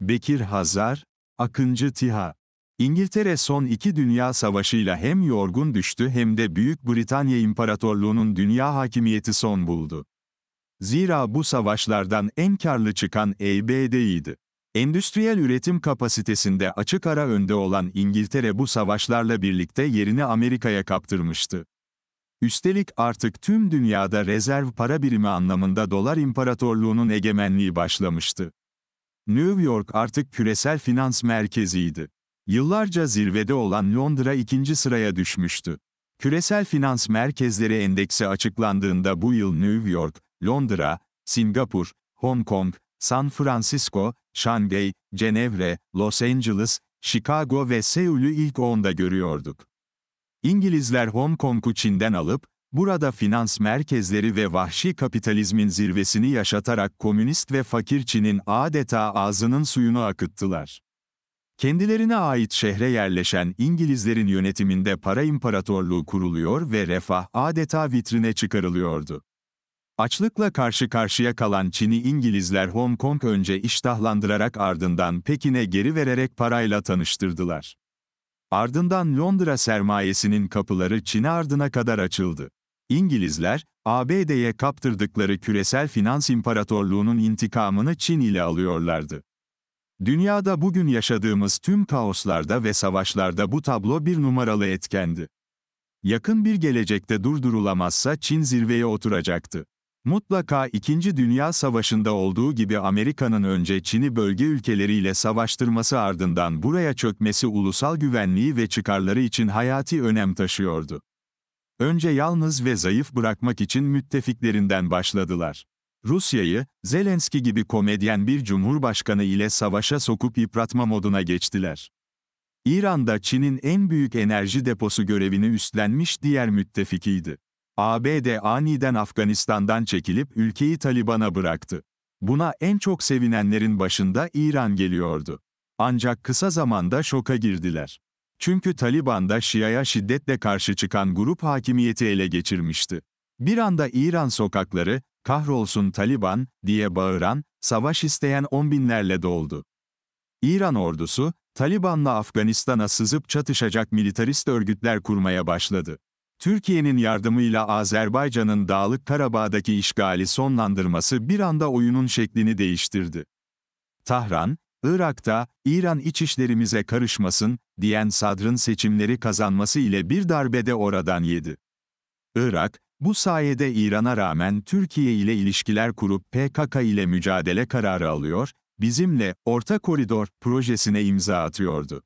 Bekir Hazar, Akıncı Tiha. İngiltere son iki dünya savaşıyla hem yorgun düştü hem de Büyük Britanya İmparatorluğu'nun dünya hakimiyeti son buldu. Zira bu savaşlardan en karlı çıkan EBD'ydi. Endüstriyel üretim kapasitesinde açık ara önde olan İngiltere bu savaşlarla birlikte yerini Amerika'ya kaptırmıştı. Üstelik artık tüm dünyada rezerv para birimi anlamında dolar imparatorluğunun egemenliği başlamıştı. New York artık küresel finans merkeziydi. Yıllarca zirvede olan Londra ikinci sıraya düşmüştü. Küresel finans merkezleri endeksi açıklandığında bu yıl New York, Londra, Singapur, Hong Kong, San Francisco, Şangay, Cenevre, Los Angeles, Chicago ve Seul'ü ilk onda görüyorduk. İngilizler Hong Kong'u Çin'den alıp, Burada finans merkezleri ve vahşi kapitalizmin zirvesini yaşatarak komünist ve fakir Çin'in adeta ağzının suyunu akıttılar. Kendilerine ait şehre yerleşen İngilizlerin yönetiminde para imparatorluğu kuruluyor ve refah adeta vitrine çıkarılıyordu. Açlıkla karşı karşıya kalan Çin'i İngilizler Hong Kong önce iştahlandırarak ardından Pekin'e geri vererek parayla tanıştırdılar. Ardından Londra sermayesinin kapıları Çin'e ardına kadar açıldı. İngilizler, ABD'ye kaptırdıkları küresel finans imparatorluğunun intikamını Çin ile alıyorlardı. Dünyada bugün yaşadığımız tüm kaoslarda ve savaşlarda bu tablo bir numaralı etkendi. Yakın bir gelecekte durdurulamazsa Çin zirveye oturacaktı. Mutlaka İkinci Dünya Savaşı'nda olduğu gibi Amerika'nın önce Çin'i bölge ülkeleriyle savaştırması ardından buraya çökmesi ulusal güvenliği ve çıkarları için hayati önem taşıyordu. Önce yalnız ve zayıf bırakmak için müttefiklerinden başladılar. Rusya'yı, Zelenski gibi komedyen bir cumhurbaşkanı ile savaşa sokup yıpratma moduna geçtiler. İran'da Çin'in en büyük enerji deposu görevini üstlenmiş diğer müttefikiydi. ABD aniden Afganistan'dan çekilip ülkeyi Taliban'a bıraktı. Buna en çok sevinenlerin başında İran geliyordu. Ancak kısa zamanda şoka girdiler. Çünkü Taliban'da Şia'ya şiddetle karşı çıkan grup hakimiyeti ele geçirmişti. Bir anda İran sokakları, kahrolsun Taliban diye bağıran, savaş isteyen on binlerle doldu. İran ordusu, Taliban'la Afganistan'a sızıp çatışacak militarist örgütler kurmaya başladı. Türkiye'nin yardımıyla Azerbaycan'ın Dağlık Karabağ'daki işgali sonlandırması bir anda oyunun şeklini değiştirdi. Tahran, Irak'ta, İran iç işlerimize karışmasın, diyen Sadr'ın seçimleri kazanması ile bir darbede oradan yedi. Irak, bu sayede İran'a rağmen Türkiye ile ilişkiler kurup PKK ile mücadele kararı alıyor, bizimle Orta Koridor projesine imza atıyordu.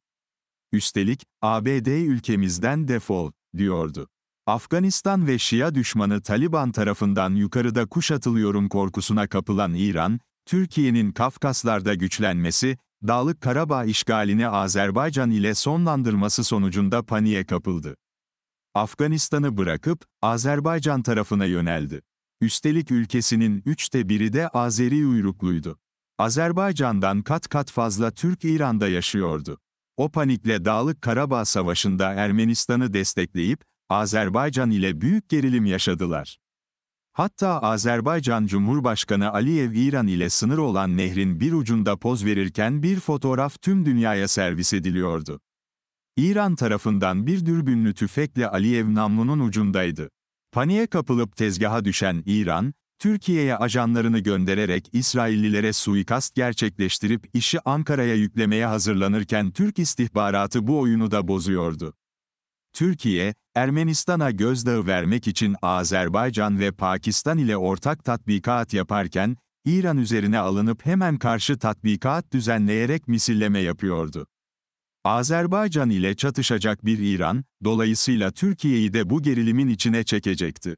Üstelik, ABD ülkemizden defol, diyordu. Afganistan ve Şia düşmanı Taliban tarafından yukarıda kuşatılıyorum korkusuna kapılan İran, Türkiye'nin Kafkaslar'da güçlenmesi, Dağlık Karabağ işgalini Azerbaycan ile sonlandırması sonucunda paniğe kapıldı. Afganistan'ı bırakıp Azerbaycan tarafına yöneldi. Üstelik ülkesinin üçte biri de Azeri uyrukluydu. Azerbaycan'dan kat kat fazla Türk İran'da yaşıyordu. O panikle Dağlık Karabağ Savaşı'nda Ermenistan'ı destekleyip Azerbaycan ile büyük gerilim yaşadılar. Hatta Azerbaycan Cumhurbaşkanı Aliyev İran ile sınır olan nehrin bir ucunda poz verirken bir fotoğraf tüm dünyaya servis ediliyordu. İran tarafından bir dürbünlü tüfekle Aliyev namlunun ucundaydı. Paniğe kapılıp tezgaha düşen İran, Türkiye'ye ajanlarını göndererek İsraillilere suikast gerçekleştirip işi Ankara'ya yüklemeye hazırlanırken Türk istihbaratı bu oyunu da bozuyordu. Türkiye, Ermenistan'a gözdağı vermek için Azerbaycan ve Pakistan ile ortak tatbikat yaparken, İran üzerine alınıp hemen karşı tatbikat düzenleyerek misilleme yapıyordu. Azerbaycan ile çatışacak bir İran, dolayısıyla Türkiye'yi de bu gerilimin içine çekecekti.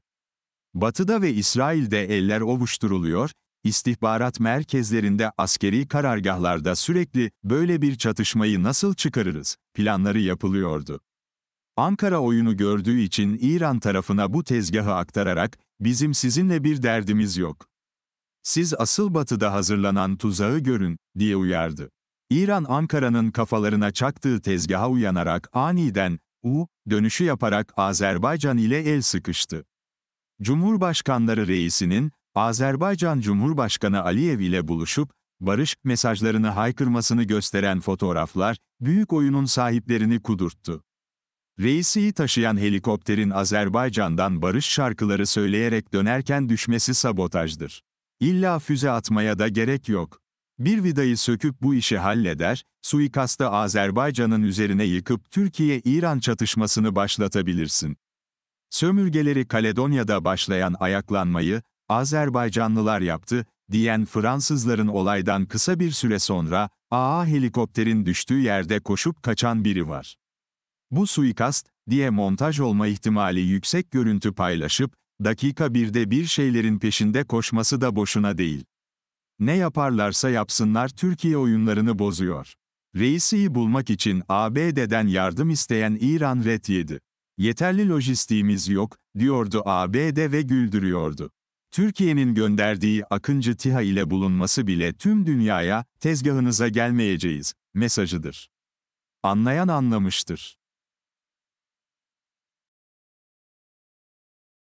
Batı'da ve İsrail'de eller ovuşturuluyor, istihbarat merkezlerinde askeri karargahlarda sürekli böyle bir çatışmayı nasıl çıkarırız planları yapılıyordu. Ankara oyunu gördüğü için İran tarafına bu tezgahı aktararak, bizim sizinle bir derdimiz yok. Siz asıl batıda hazırlanan tuzağı görün, diye uyardı. İran Ankara'nın kafalarına çaktığı tezgaha uyanarak aniden, U, dönüşü yaparak Azerbaycan ile el sıkıştı. Cumhurbaşkanları reisinin, Azerbaycan Cumhurbaşkanı Aliyev ile buluşup, barış mesajlarını haykırmasını gösteren fotoğraflar, büyük oyunun sahiplerini kudurttu. Reisi'yi taşıyan helikopterin Azerbaycan'dan barış şarkıları söyleyerek dönerken düşmesi sabotajdır. İlla füze atmaya da gerek yok. Bir vidayı söküp bu işi halleder, suikasta Azerbaycan'ın üzerine yıkıp Türkiye-İran çatışmasını başlatabilirsin. Sömürgeleri Kaledonya'da başlayan ayaklanmayı, Azerbaycanlılar yaptı, diyen Fransızların olaydan kısa bir süre sonra, AA helikopterin düştüğü yerde koşup kaçan biri var. Bu suikast, diye montaj olma ihtimali yüksek görüntü paylaşıp, dakika birde bir şeylerin peşinde koşması da boşuna değil. Ne yaparlarsa yapsınlar Türkiye oyunlarını bozuyor. Reisi'yi bulmak için ABD'den yardım isteyen İran ret yedi. Yeterli lojistiğimiz yok, diyordu ABD ve güldürüyordu. Türkiye'nin gönderdiği Akıncı TİHA ile bulunması bile tüm dünyaya, tezgahınıza gelmeyeceğiz, mesajıdır. Anlayan anlamıştır.